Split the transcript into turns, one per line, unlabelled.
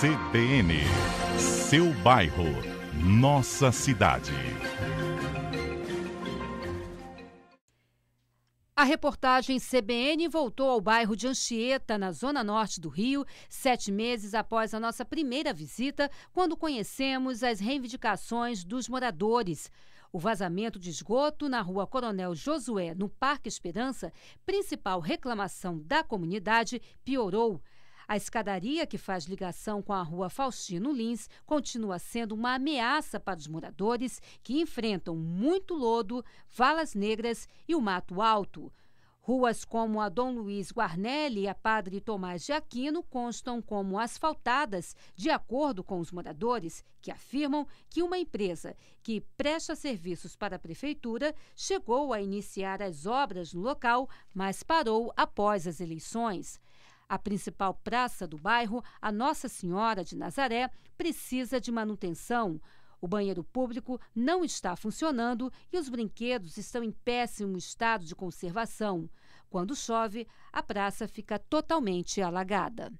CBN, seu bairro, nossa cidade.
A reportagem CBN voltou ao bairro de Anchieta, na zona norte do Rio, sete meses após a nossa primeira visita, quando conhecemos as reivindicações dos moradores. O vazamento de esgoto na rua Coronel Josué, no Parque Esperança, principal reclamação da comunidade, piorou. A escadaria que faz ligação com a rua Faustino Lins continua sendo uma ameaça para os moradores que enfrentam muito lodo, valas negras e o mato alto. Ruas como a Dom Luiz Guarnelli e a Padre Tomás de Aquino constam como asfaltadas, de acordo com os moradores, que afirmam que uma empresa que presta serviços para a prefeitura chegou a iniciar as obras no local, mas parou após as eleições. A principal praça do bairro, a Nossa Senhora de Nazaré, precisa de manutenção. O banheiro público não está funcionando e os brinquedos estão em péssimo estado de conservação. Quando chove, a praça fica totalmente alagada.